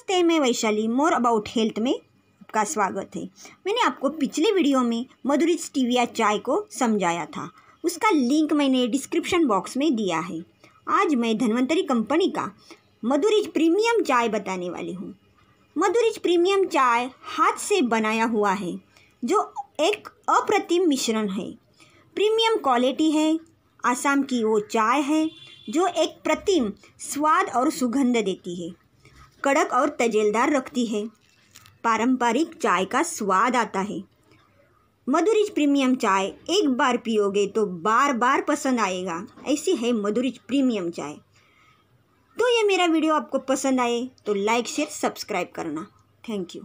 नमस्ते मैं Vaishali more about health में आपका स्वागत है मैंने आपको पिछले वीडियो में मधुरी स्टीविया चाय को समझाया था उसका लिंक मैंने डिस्क्रिप्शन बॉक्स में दिया है आज मैं धन्वंतरी कंपनी का मधुरिज प्रीमियम चाय बताने वाली हूँ मधुरिज प्रीमियम चाय हाथ से बनाया हुआ है जो एक अप्रतिम मिश्रण है प्रीमियम क्वालिटी है आसाम की वो चाय है जो एक प्रतिम स्वाद और सुगंध देती है कड़क और तजेलदार रखती है पारंपरिक चाय का स्वाद आता है मधुरिज प्रीमियम चाय एक बार पियोगे तो बार बार पसंद आएगा ऐसी है मधुरिज प्रीमियम चाय तो ये मेरा वीडियो आपको पसंद आए तो लाइक शेयर सब्सक्राइब करना थैंक यू